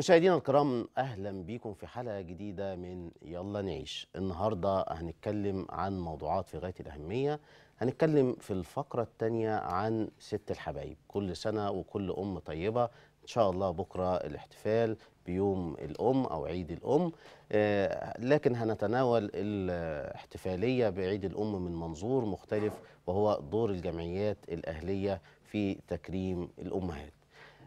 مشاهدينا الكرام اهلا بيكم في حلقه جديده من يلا نعيش النهارده هنتكلم عن موضوعات في غايه الاهميه هنتكلم في الفقره الثانيه عن ست الحبايب كل سنه وكل ام طيبه ان شاء الله بكره الاحتفال بيوم الام او عيد الام آه، لكن هنتناول الاحتفاليه بعيد الام من منظور مختلف وهو دور الجمعيات الاهليه في تكريم الامهات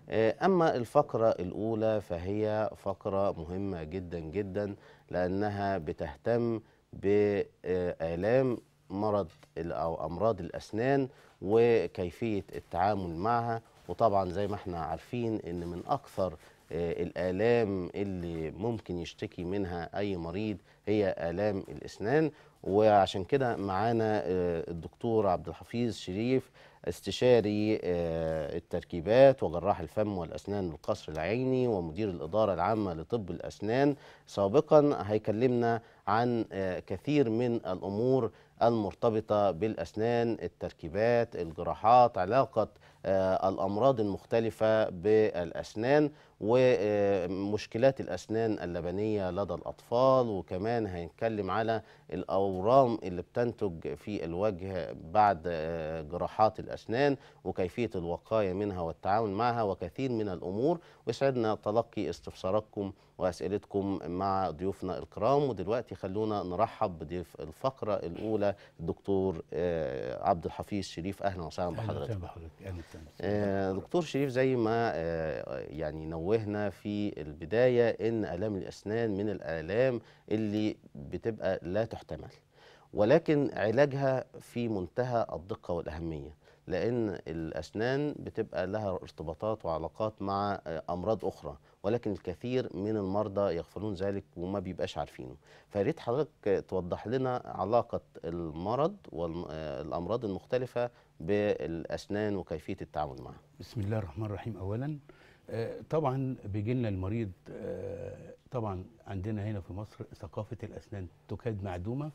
آه، أما الفقرة الأولى فهي فقرة مهمة جدا جدا لأنها بتهتم بآلام مرض أو أمراض الأسنان وكيفية التعامل معها وطبعا زي ما احنا عارفين أن من أكثر آه، الآلام اللي ممكن يشتكي منها أي مريض هي آلام الأسنان وعشان كده معانا آه، الدكتور عبد الحفيظ شريف استشاري آه، التركيبات وجراح الفم والأسنان بالقصر العيني ومدير الإدارة العامة لطب الأسنان سابقا هيكلمنا عن آه، كثير من الأمور المرتبطة بالأسنان التركيبات الجراحات علاقة آه، الأمراض المختلفة بالأسنان ومشكلات آه، الأسنان اللبنية لدى الأطفال وكمان هنتكلم على الأورام اللي بتنتج في الوجه بعد جراحات الأسنان وكيفية الوقاية منها والتعامل معها وكثير من الأمور ويسعدنا تلقي استفساراتكم واسئلتكم مع ضيوفنا الكرام ودلوقتي خلونا نرحب بضيف الفقره الاولى الدكتور آه، عبد الحفيظ شريف اهلا وسهلا بحضرتك بحضرتك آه، دكتور شريف زي ما آه، يعني نوهنا في البدايه ان الام الاسنان من الالام اللي بتبقى لا تحتمل ولكن علاجها في منتهى الدقه والاهميه لأن الأسنان بتبقى لها ارتباطات وعلاقات مع آه، أمراض أخرى ولكن الكثير من المرضى يغفلون ذلك وما بيبقاش عارفينه فياريت حضرتك توضح لنا علاقة المرض والأمراض آه، المختلفة بالأسنان وكيفية التعامل معها بسم الله الرحمن الرحيم أولا آه، طبعا بيجي لنا المريض طبعا عندنا هنا في مصر ثقافة الأسنان تكاد معدومة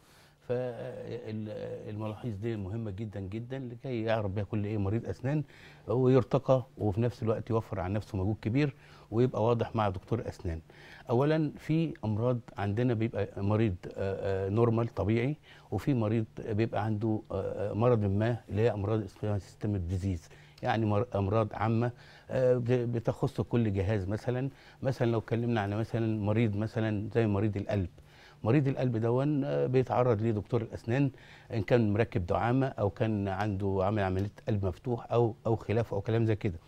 فالملاحظ دي مهمه جدا جدا لكي يعرف بها كل ايه مريض اسنان ويرتقى وفي نفس الوقت يوفر عن نفسه مجهود كبير ويبقى واضح مع دكتور اسنان. اولا في امراض عندنا بيبقى مريض نورمال آه، آه، طبيعي وفي مريض بيبقى عنده آه، مرض ما اللي هي امراض اسمها سيستم ديزيز يعني امراض عامه بتخص كل جهاز مثلا مثلا لو اتكلمنا على مثلا مريض مثلا زي مريض القلب مريض القلب دون آه، بيتعرض ليه دكتور الاسنان ان كان مركب دعامه او كان عنده عمل عمليه قلب مفتوح او او خلاف او كلام زي كده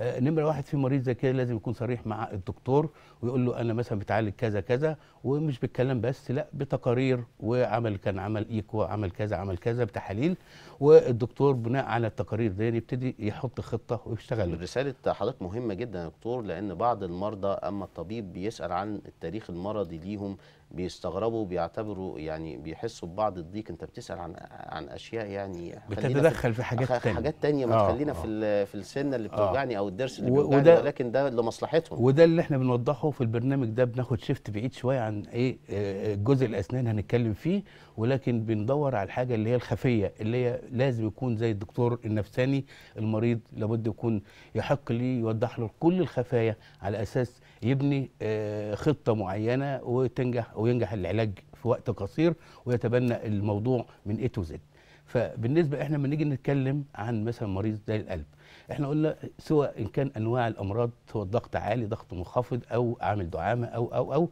آه، نمره واحد في مريض زي كده لازم يكون صريح مع الدكتور ويقول له انا مثلا بتعالج كذا كذا ومش بالكلام بس لا بتقارير وعمل كان عمل ايكو عمل كذا عمل كذا بتحاليل والدكتور بناء على التقارير دي يبتدي يحط خطه ويشتغل رساله حضرتك مهمه جدا يا دكتور لان بعض المرضى اما الطبيب بيسال عن التاريخ المرضي ليهم بيستغربوا بيعتبروا يعني بيحسوا ببعض الضيق انت بتسال عن عن اشياء يعني بتتدخل في حاجات تانية حاجات تانية ما آه تخلينا آه في في السنه اللي آه. بتوجعني آه او الدرس اللي بيوجعني وده ولكن ده لمصلحتهم وده اللي احنا بنوضحه في البرنامج ده بناخد شيفت بعيد شويه عن ايه آه، آه، جزء الاسنان هنتكلم فيه ولكن بندور على الحاجه اللي هي الخفيه اللي هي لازم يكون زي الدكتور النفساني المريض لابد يكون يحق لي يوضح له كل الخفايا على اساس يبني آه، خطه معينه وتنجح وينجح العلاج في وقت قصير ويتبنى الموضوع من اي تو زد فبالنسبه احنا لما نيجي نتكلم عن مثلا مريض زي القلب احنا قلنا سواء ان كان انواع الامراض سواء الضغط عالي ضغط منخفض او عامل دعامه او او او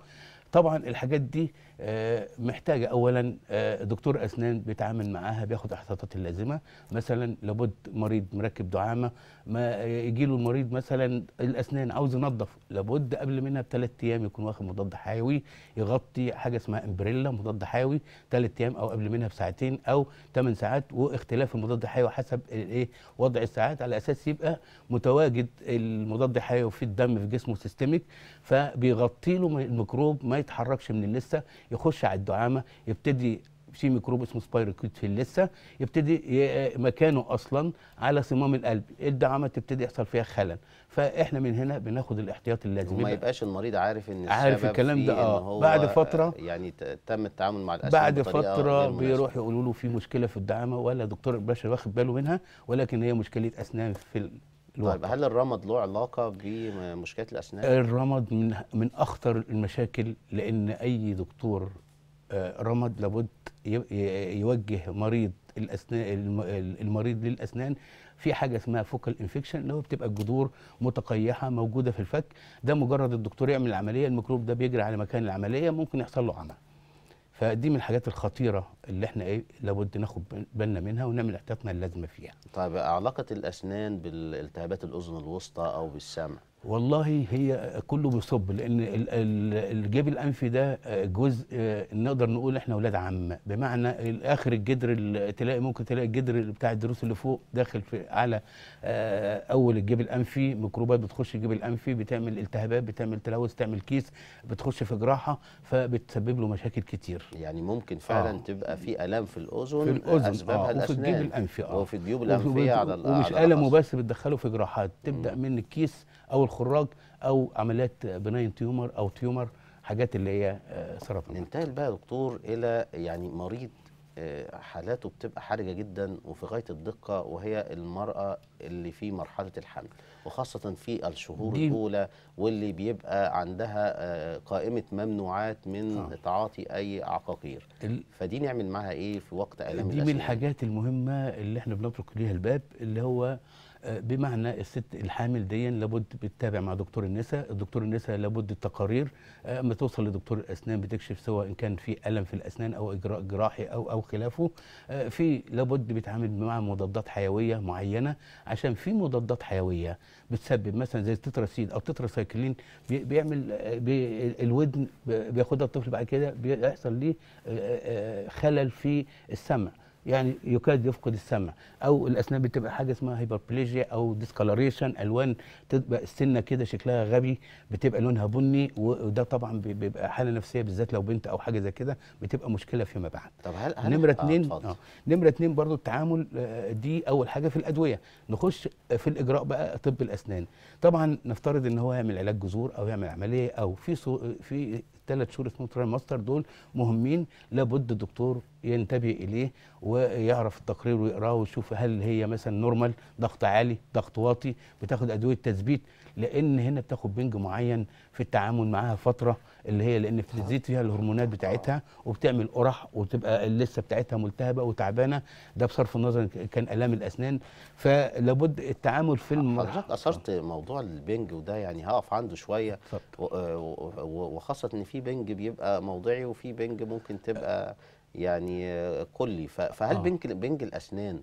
طبعا الحاجات دي آه، محتاجه اولا آه، دكتور اسنان بيتعامل معاها بياخد احتياطات اللازمه مثلا لابد مريض مركب دعامه ما يجي له المريض مثلا الاسنان عاوز ينظف لابد قبل منها بثلاث ايام يكون واخد مضاد حيوي يغطي حاجه اسمها امبريلا مضاد حيوي ثلاث ايام او قبل منها بساعتين او ثمان ساعات واختلاف المضاد الحيوي حسب الايه وضع الساعات على اساس يبقى متواجد المضاد الحيوي في الدم في جسمه سيستميك فبيغطي له الميكروب ما يتحركش من اللثه يخش على الدعامه يبتدي في ميكروب اسمه سبايروكيت في اللثه يبتدي مكانه اصلا على صمام القلب إيه الدعامه تبتدي يحصل فيها خلل فاحنا من هنا بناخد الاحتياط اللازم وما يبقاش المريض عارف ان عارف الكلام ده اه بعد فتره يعني تم التعامل مع الاسنان بعد فتره بيروح يقولوا له في مشكله في الدعامه ولا دكتور البشر واخد باله منها ولكن هي مشكله اسنان في طيب هل الرمد له علاقه بمشكله الاسنان؟ الرمد من من اخطر المشاكل لان اي دكتور آه، رمد لابد يوجه مريض الاسنان المريض للاسنان في حاجه اسمها فوكال انفكشن اللي هو بتبقى الجذور متقيحه موجوده في الفك ده مجرد الدكتور يعمل العمليه الميكروب ده بيجري على مكان العمليه ممكن يحصل له عمى فدي من الحاجات الخطيره اللي احنا ايه لابد ناخد بالنا منها ونعمل احتياطنا اللازمه فيها. طيب علاقه الاسنان بالالتهابات الاذن الوسطى او بالسمع والله هي كله بيصب لان الجيب الانفي ده جزء آه، نقدر نقول احنا ولاد عم بمعنى اخر الجدر تلاقي ممكن تلاقي الجدر بتاع الدروس اللي فوق داخل في على آه، اول الجيب الانفي ميكروبات بتخش الجيب الانفي بتعمل التهابات بتعمل تلوث تعمل كيس بتخش في جراحه فبتسبب له مشاكل كتير يعني ممكن فعلا آه. تبقى في الام في الاذن في الاذن اسبابها آه. وفي الجيب الانفي اه وفي الجيوب الانفيه على ومش الم وبس بتدخله في جراحات تبدا من الكيس او الخراج او عمليات بناين تيومر او تيومر حاجات اللي هي سرطان آه، ننتقل بقى يا دكتور الى يعني مريض آه، حالاته بتبقى حرجة جدا وفي غاية الدقة وهي المرأة اللي في مرحلة الحمل وخاصة في الشهور الأولى واللي بيبقى عندها آه، قائمة ممنوعات من آه. تعاطي أي عقاقير فدي نعمل معها إيه في وقت آلام دي من الحاجات المهمة اللي احنا بنترك ليها الباب اللي هو بمعنى الست الحامل دي لابد بتتابع مع دكتور النساء الدكتور النساء لابد التقارير اما آه، توصل لدكتور الاسنان بتكشف سواء ان كان في الم في الاسنان او اجراء جراحي او او خلافه آه، في لابد بيتعامل مع مضادات حيويه معينه عشان في مضادات حيويه بتسبب مثلا زي التتراسيد او التتراسايكلين بيعمل آه، بي الودن بياخدها الطفل بعد كده بيحصل ليه خلل في السمع يعني يكاد يفقد السمع او الاسنان بتبقى حاجه اسمها هايبربليجيا او ديسكالريشن الوان تبقى السنه كده شكلها غبي بتبقى لونها بني وده طبعا بيبقى حاله نفسيه بالذات لو بنت او حاجه زي كده بتبقى مشكله فيما بعد طب هل, هل نمره آه، اتنين آه نمره اتنين برضو التعامل آه، دي اول حاجه في الادويه نخش في الاجراء بقى طب الاسنان طبعا نفترض ان هو يعمل علاج جذور او يعمل عمليه او في في الثلاث شهور اسمه تراي ماستر دول مهمين لابد الدكتور ينتبه اليه ويعرف التقرير ويقراه ويشوف هل هي مثلا نورمال ضغط عالي ضغط واطي بتاخد ادويه تثبيت لان هنا بتاخد بنج معين في التعامل معاها فتره اللي هي لان بتزيد فيها الهرمونات بتاعتها وبتعمل قرح وتبقى اللثه بتاعتها ملتهبه وتعبانه ده بصرف النظر كان الام الاسنان فلابد التعامل في المرحله حضرتك اثرت موضوع البنج وده يعني هقف عنده شويه وخاصه ان في بنج بيبقى موضعي وفي بنج ممكن تبقى يعني كلي فهل آه. بنج بنج الاسنان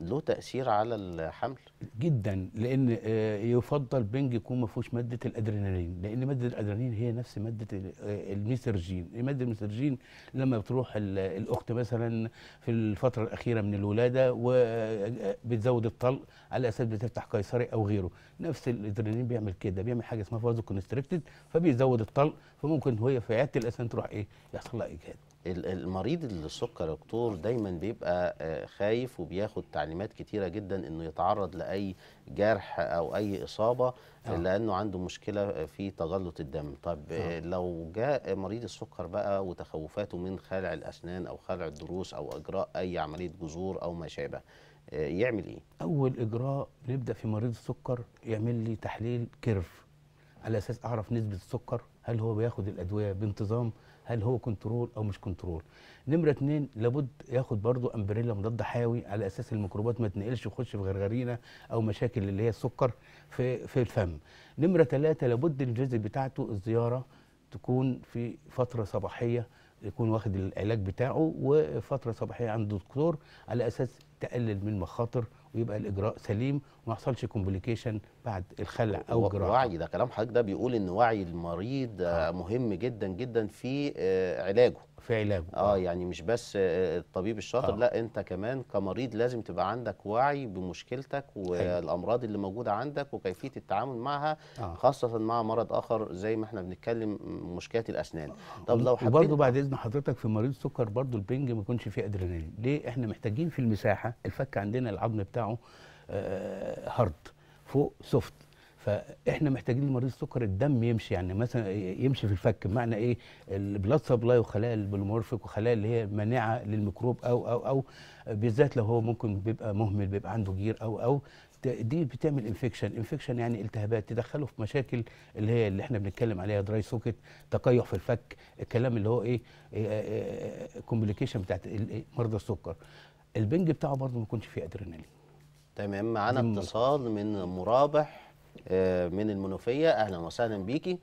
له تاثير على الحمل جدا لان آه، يفضل بنج يكون ما فيهوش ماده الادرينالين لان ماده الادرينالين هي نفس ماده آه، الميسرجين ماده الميسرجين لما بتروح الاخت مثلا في الفتره الاخيره من الولاده وبتزود آه، الطلق على اساس بتفتح قيصري او غيره نفس الادرينالين بيعمل كده بيعمل حاجه اسمها فازو كونستريكتد فبيزود الطلق فممكن هي في عياده الاسنان تروح ايه يحصل لها اجهاد المريض السكر يا دكتور دايما بيبقى آه، خايف وبياخد تعليمات كتيره جدا انه يتعرض لاي جرح او اي اصابه أه. لانه عنده مشكله في تجلط الدم طب آه،, أه. لو جاء مريض السكر بقى وتخوفاته من خلع الاسنان او خلع الضروس او اجراء اي عمليه جذور او ما شابه آه، يعمل ايه اول اجراء نبدا في مريض السكر يعمل لي تحليل كيرف على اساس اعرف نسبه السكر هل هو بياخد الادويه بانتظام هل هو كنترول او مش كنترول نمره اتنين لابد ياخد برضو امبريلا مضاد حيوي على اساس الميكروبات ما تنقلش وتخش في غرغرينا او مشاكل اللي هي السكر في في الفم نمره ثلاثة لابد الجزء بتاعته الزياره تكون في فتره صباحيه يكون واخد العلاج بتاعه وفتره صباحيه عند الدكتور على اساس تقلل من المخاطر ويبقى الاجراء سليم وما يحصلش كومبليكيشن بعد الخلع او الجراحه وعي ده كلام حضرتك ده بيقول ان وعي المريض آه. مهم جدا جدا في آه، علاجه في علاجه آه،, اه يعني مش بس آه، الطبيب الشاطر آه. لا انت كمان كمريض لازم تبقى عندك وعي بمشكلتك والامراض اللي موجوده عندك وكيفيه التعامل معها آه. خاصه مع مرض اخر زي ما احنا بنتكلم مشكله الاسنان طب لو حبيت وبرضه بعد اذن حضرتك في مريض السكر برضه البنج ما يكونش فيه ادرينالين ليه احنا محتاجين في المساحه الفك عندنا العظم بتاعه آه، هارد فوق سوفت فاحنا محتاجين لمريض السكر الدم يمشي يعني مثلا يمشي في الفك بمعنى ايه البلاد سبلاي وخلايا البوليمورفيك وخلايا اللي هي مانعه للميكروب او او او بالذات لو هو ممكن بيبقى مهمل بيبقى عنده جير او او دي بتعمل انفكشن انفكشن يعني التهابات تدخله في مشاكل اللي هي اللي احنا بنتكلم عليها دراي سوكت تقيح في الفك الكلام اللي هو ايه, إيه, إيه كومبليكيشن إيه، بتاعت إيه، مرضى السكر البنج بتاعه برضه ما يكونش فيه ادرينالين تمام معانا اتصال من مرابح آه، من المنوفيه اهلا وسهلا بيكي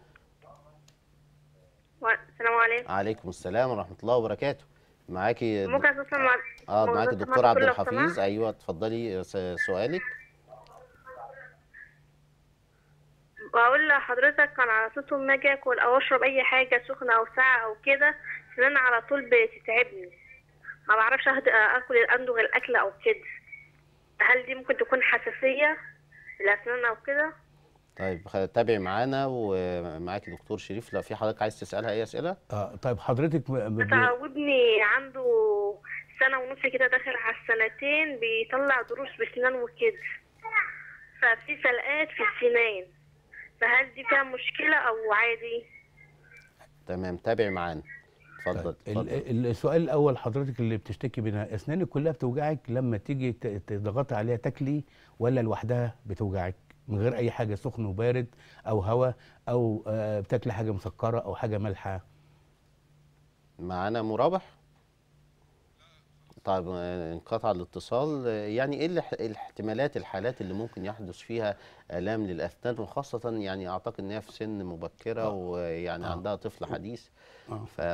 السلام عليكم وعليكم السلام ورحمه الله وبركاته معاكي ممكن مع اه معاكي الدكتور عبد الحفيظ ايوه اتفضلي آه، سؤالك بقول لحضرتك انا على طول ما اجي اكل او اشرب اي حاجه سخنه او ساقعه او كده سنان على طول بتتعبني ما بعرفش اكل اندغ الاكل او كده هل دي ممكن تكون حساسيه الاسنان او كده طيب تابعي معانا ومعاك دكتور شريف لو في حضرتك عايز تسالها اي اسئله اه طيب حضرتك ب... ابني عنده سنه ونص كده داخل على السنتين بيطلع ضروس بسنان وكده ففي سلقات في السنين فهل دي فيها مشكله او عادي تمام تابعي معانا اتفضل طيب. السؤال الاول حضرتك اللي بتشتكي منها اسنانك كلها بتوجعك لما تيجي تضغط عليها تاكلي ولا لوحدها بتوجعك من غير اي حاجه سخن وبارد او هواء او آه، بتاكلي حاجه مسكره او حاجه مالحه معانا مرابح انقطع طيب، انقطع الاتصال يعني ايه الاحتمالات الحالات اللي ممكن يحدث فيها الام للاسنان وخاصه يعني اعتقد ان هي في سن مبكره آه. ويعني آه. عندها طفل آه. حديث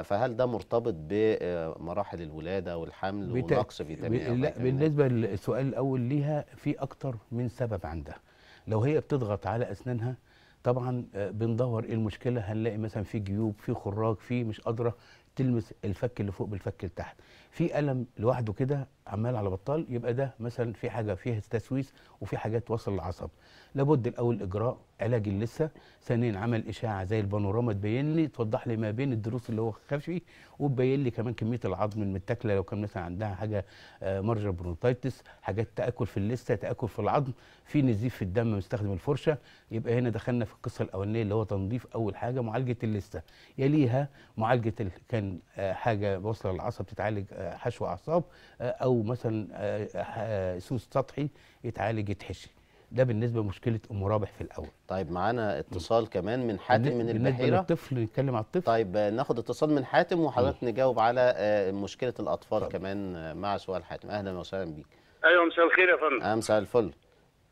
فهل ده مرتبط بمراحل الولاده والحمل بتا... ونقص فيتامين لا بالنسبه للسؤال الاول ليها في اكتر من سبب عندها لو هي بتضغط على اسنانها طبعا بندور ايه المشكله هنلاقي مثلا في جيوب في خراج في مش قادره تلمس الفك اللي فوق بالفك اللي تحت في الم لوحده كده عمال على بطال يبقى ده مثلا في حاجه فيها تسويس وفي حاجات وصل للعصب لابد الاول اجراء علاج لسه ثانيا عمل اشاعه زي البانوراما تبين لي توضح لي ما بين الضروس اللي هو خفي وتبين لي كمان كميه العظم المتاكله لو كان مثلا عندها حاجه آه، مرجر برونتايتس حاجات تاكل في اللسه تاكل في العظم في نزيف في الدم مستخدم الفرشه يبقى هنا دخلنا في القصه الاولانيه اللي هو تنظيف اول حاجه معالجه اللسه يليها معالجه ال... كان آه، حاجه بوصله للعصب تتعالج آه، حشو اعصاب آه، او مثلا سوس سطحي يتعالج يتحشي ده بالنسبه لمشكله ام رابح في الاول طيب معانا اتصال م. كمان من حاتم من البحيره للطفل نتكلم على الطفل طيب ناخد اتصال من حاتم وحضرتك نجاوب على مشكله الاطفال طيب. كمان مع سؤال حاتم اهلا وسهلا بيك ايوه مساء الخير يا فندم مساء الفل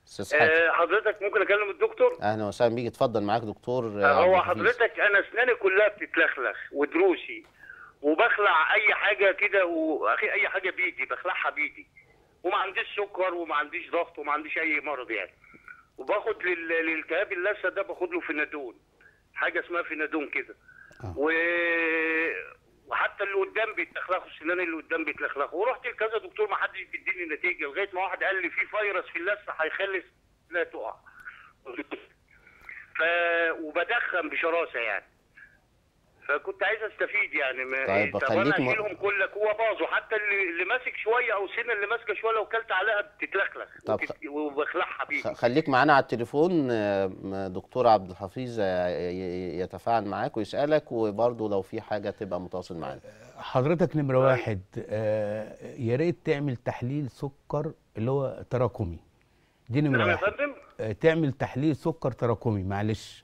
استاذ حاتم آه حضرتك ممكن اكلم الدكتور اهلا وسهلا بيك اتفضل معاك دكتور آه هو حضرتك انا اسناني كلها بتتلخلخ ودروسي وبخلع اي حاجه كده واخي اي حاجه بايدي بخلعها بايدي وما عنديش سكر وما عنديش ضغط وما عنديش اي مرض يعني وباخد للالتهاب اللثه ده باخد له فينادون حاجه اسمها فينادون كده آه. و... وحتى اللي قدام بيتلخلخوا السنان اللي قدام بيتلخلخوا ورحت لكذا دكتور ما حدش بيديني نتيجه لغايه ما واحد قال لي في فيروس في اللثه هيخلي لا تقع ف وبدخن بشراسه يعني فكنت عايز استفيد يعني ما طيب إيه، طب انا اشيلهم م... كل قوه باظوا حتى اللي, اللي ماسك شويه او سنه اللي ماسكه شويه لو كلت عليها بتتلخلخ طب وبخلعها بيه خليك معانا على التليفون آه، دكتور عبد الحفيظ آه، يتفاعل معاك ويسالك وبرده لو في حاجه تبقى متواصل معانا حضرتك نمره طيب. واحد آه، يا ريت تعمل تحليل سكر اللي هو تراكمي دي نمره نعم واحد تعمل تحليل سكر تراكمي معلش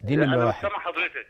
دي نمره واحد سامع حضرتك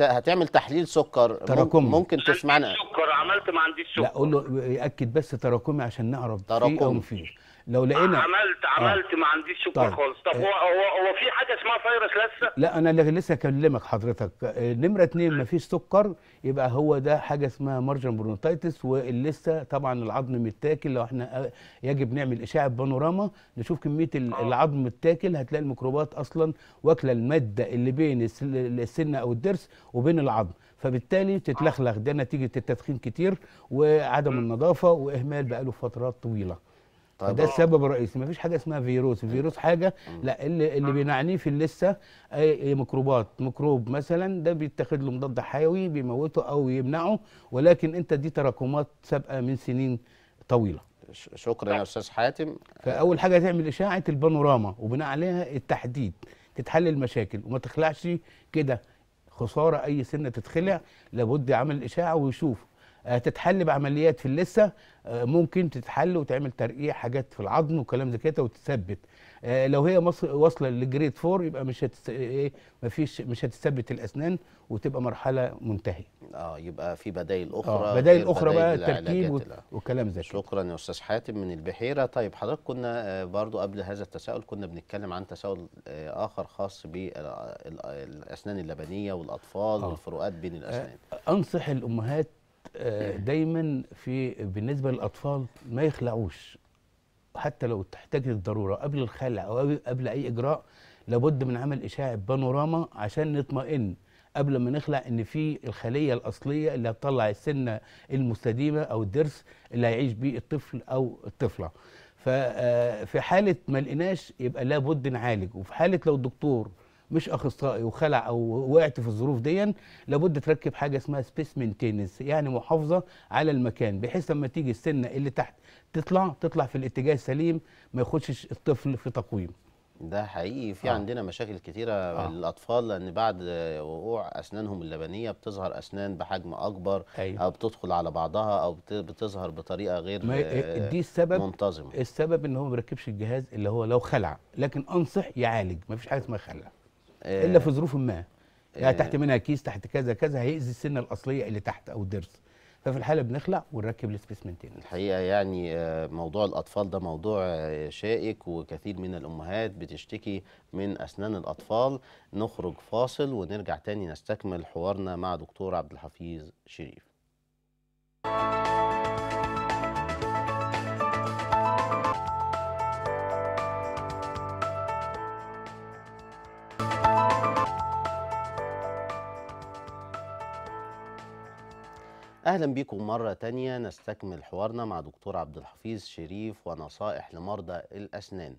هتعمل تحليل سكر تراكمي ممكن تسمعنا سكر عملت ما عنديش سكر لا قول له ياكد بس تراكمي عشان نعرف تراكمي فيه فيه لو لقينا عملت آه. عملت آه. ما عنديش سكر طيب. خالص طب آه. هو هو هو في حاجه اسمها فيروس لسه لا انا اللي لسه اكلمك حضرتك نمره اتنين ما فيش سكر يبقى هو ده حاجه اسمها مارجن برونتايتس واللسه طبعا العظم متاكل لو احنا آه، يجب نعمل اشعه بانوراما نشوف كميه العظم متاكل هتلاقي الميكروبات اصلا واكله الماده اللي بين السنه او الدم الترس وبين العظم فبالتالي تتلخلخ ده نتيجه التدخين كتير وعدم النظافه واهمال بقاله فترات طويله طيب ده السبب الرئيسي مفيش حاجه اسمها فيروس الفيروس حاجه لا اللي اللي بينعنيه في اللسه اي ميكروبات ميكروب مثلا ده بيتاخد له مضاد حيوي بيموته او يمنعه ولكن انت دي تراكمات سابقه من سنين طويله شكرا يا استاذ حاتم فاول حاجه تعمل اشاعه البانوراما وبناء عليها التحديد تتحل المشاكل وما تخلعش كده خساره اي سنه تتخلع لابد يعمل الإشاعة ويشوف آه، تتحل بعمليات في اللثه آه، ممكن تتحل وتعمل ترقيع حاجات في العظم وكلام زي كده وتثبت آه، لو هي مصر واصله للجريد 4 يبقى مش هتست... ايه مفيش مش هتثبت الاسنان وتبقى مرحله منتهيه اه يبقى في بدائل آه، اخرى آه بدائل اخرى بقى التركيب و... وكلام زي شكرا يا استاذ حاتم من البحيره طيب حضرتك كنا آه، برضو قبل هذا التساؤل كنا بنتكلم عن تساؤل اخر خاص بالاسنان اللبنيه والاطفال آه. والفروقات بين الاسنان آه انصح الامهات دايما في بالنسبه للاطفال ما يخلعوش حتى لو احتاجت الضروره قبل الخلع او قبل اي اجراء لابد من عمل اشعه بانوراما عشان نطمئن قبل ما نخلع ان في الخليه الاصليه اللي هتطلع السنه المستديمه او الضرس اللي هيعيش بيه الطفل او الطفله ففي آه، حاله ما لقيناش يبقى لابد نعالج وفي حاله لو الدكتور مش اخصائي وخلع او وقعت في الظروف دي لابد تركب حاجه اسمها سبيس مينتيننس يعني محافظه على المكان بحيث لما تيجي السنه اللي تحت تطلع تطلع في الاتجاه السليم ما يخشش الطفل في تقويم ده حقيقي في آه. عندنا مشاكل كتيره آه. للاطفال لان بعد وقوع اسنانهم اللبنيه بتظهر اسنان بحجم اكبر أيوه. او بتدخل على بعضها او بتظهر بطريقه غير ما دي السبب منتظمه السبب ان هو ما بيركبش الجهاز اللي هو لو خلع لكن انصح يعالج ما فيش حاجه اسمها خلع آه، الا في ظروف ما يعني تحت منها كيس تحت كذا كذا هيأذي السنه الاصليه اللي تحت او الضرس ففي الحاله بنخلع ونركب السبيسمنتين الحقيقه يعني آه، موضوع الاطفال ده موضوع شائك وكثير من الامهات بتشتكي من اسنان الاطفال نخرج فاصل ونرجع تاني نستكمل حوارنا مع دكتور عبد الحفيظ شريف أهلا بكم مرة تانية نستكمل حوارنا مع دكتور عبد الحفيظ شريف ونصائح لمرضى الأسنان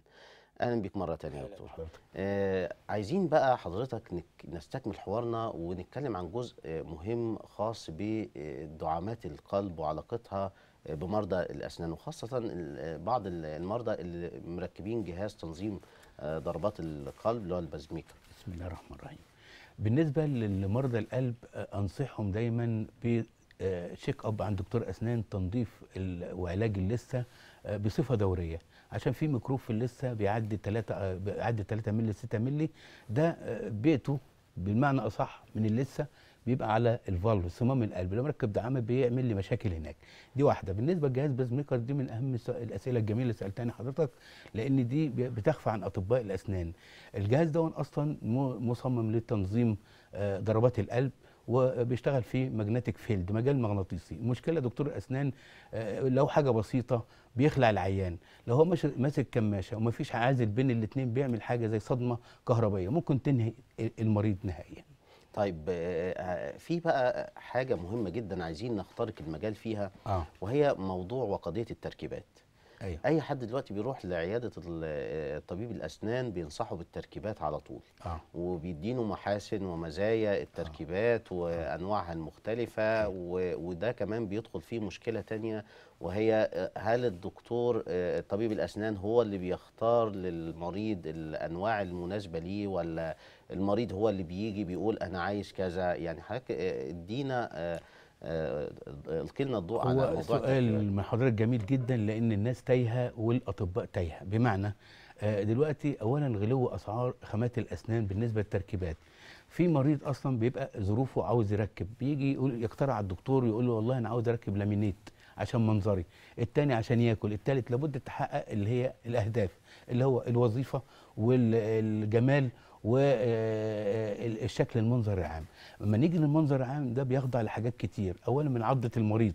أهلا بك مرة تانية يا دكتور آه عايزين بقى حضرتك نك... نستكمل حوارنا ونتكلم عن جزء مهم خاص بدعامات القلب وعلاقتها بمرضى الأسنان وخاصة بعض المرضى اللي مركبين جهاز تنظيم آه، ضربات القلب اللي هو البازميكر بسم الله الرحمن الرحيم بالنسبة لمرضى القلب آه، أنصحهم دايما شيك اب عند دكتور اسنان تنظيف وعلاج اللثه آه، بصفه دوريه عشان في ميكروب في اللثه بيعدي 3 آه، بيعدي 3 مللي 6 مللي ده آه، بيئته بالمعنى اصح من اللثه بيبقى على الفالف صمام القلب لو مركب دعامه بيعمل لي مشاكل هناك دي واحده بالنسبه لجهاز بيزميكر ميكر دي من اهم الاسئله الجميله اللي سالتني حضرتك لان دي بتخفى عن اطباء الاسنان الجهاز ده اصلا مصمم لتنظيم ضربات القلب وبيشتغل في ماجنتيك فيلد مجال مغناطيسي المشكله دكتور الاسنان آه، لو حاجه بسيطه بيخلع العيان لو هو ماسك كماشه ومفيش عازل بين الاثنين بيعمل حاجه زي صدمه كهربائيه ممكن تنهي المريض نهائيا طيب آه، آه، في بقى حاجه مهمه جدا عايزين نخترق المجال فيها آه. وهي موضوع وقضيه التركيبات أيوة. اي حد دلوقتي بيروح لعياده طبيب الاسنان بينصحه بالتركيبات على طول آه. وبيدينه محاسن ومزايا التركيبات آه. آه. وانواعها المختلفه آه. وده كمان بيدخل فيه مشكله تانية وهي هل الدكتور آه، طبيب الاسنان هو اللي بيختار للمريض الانواع المناسبه ليه ولا المريض هو اللي بيجي بيقول انا عايز كذا يعني حضرتك آه، ادينا آه، القي لنا الضوء على موضوع سؤال من حضرتك جميل جدا لان الناس تايهه والاطباء تايهه بمعنى آه، دلوقتي اولا غلو اسعار خامات الاسنان بالنسبه للتركيبات في مريض اصلا بيبقى ظروفه عاوز يركب بيجي يقول يقترع على الدكتور يقول له والله انا عاوز اركب لامينيت عشان منظري الثاني عشان ياكل الثالث لابد تحقق اللي هي الاهداف اللي هو الوظيفه والجمال والشكل آه، آه، المنظر العام لما نيجي للمنظر العام ده بيخضع لحاجات كتير اولا من عضه المريض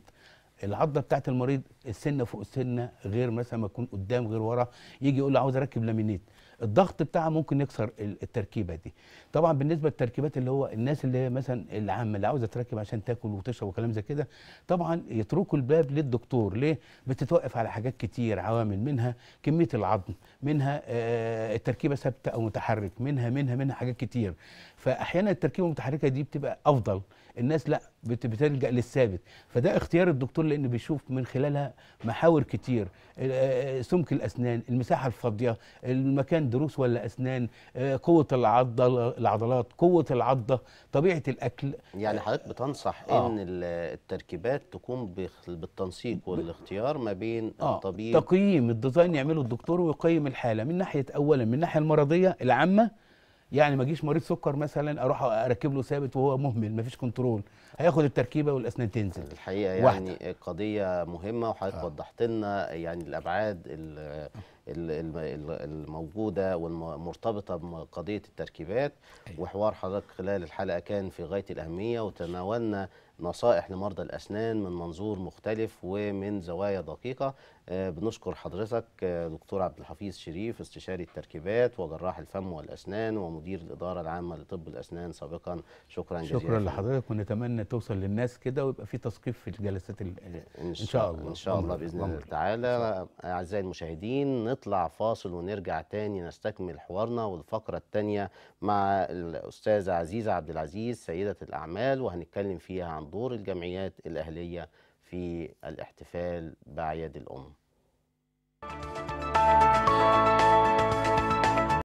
العضه بتاعت المريض السنه فوق السنه غير مثلا ما تكون قدام غير ورا يجي يقول له عاوز اركب لامينيت الضغط بتاعها ممكن يكسر التركيبه دي طبعا بالنسبه للتركيبات اللي هو الناس اللي هي مثلا العامه اللي عاوزه تركب عشان تاكل وتشرب وكلام زي كده طبعا يتركوا الباب للدكتور ليه بتتوقف على حاجات كتير عوامل منها كميه العظم منها آه، التركيبه ثابته او متحرك منها منها منها حاجات كتير فاحيانا التركيبه المتحركه دي بتبقى افضل الناس لا بتلجا للثابت فده اختيار الدكتور لانه بيشوف من خلالها محاور كتير آه، آه، سمك الاسنان المساحه الفاضيه المكان دروس ولا اسنان آه، قوه العضل العضلات قوه العضه طبيعه الاكل يعني حضرتك بتنصح آه. ان التركيبات تكون بالتنسيق والاختيار ما بين آه. الطبيب تقييم الديزاين يعمله الدكتور ويقيم الحاله من ناحيه اولا من الناحيه المرضيه العامه يعني ما اجيش مريض سكر مثلا اروح اركب له ثابت وهو مهمل فيش كنترول هياخد التركيبه والاسنان تنزل الحقيقه يعني واحدة. قضيه مهمه وحضرتك آه. وضحت لنا يعني الابعاد الموجوده والمرتبطه بقضيه التركيبات أيوة. وحوار حضرتك خلال الحلقه كان في غايه الاهميه وتناولنا نصائح لمرضى الاسنان من منظور مختلف ومن زوايا دقيقه آه، بنشكر حضرتك آه، دكتور عبد الحفيظ شريف استشاري التركيبات وجراح الفم والاسنان ومدير الاداره العامه لطب الاسنان سابقا شكرا جزيلا شكرا لحضرتك ونتمنى توصل للناس كده ويبقى في تثقيف في الجلسات ان شاء الله ان شاء الله باذن الله تعالى اعزائي المشاهدين نطلع فاصل ونرجع تاني نستكمل حوارنا والفقره الثانيه مع الاستاذه عزيزه عبد العزيز سيده الاعمال وهنتكلم فيها عن دور الجمعيات الاهليه في الاحتفال باعياد الام.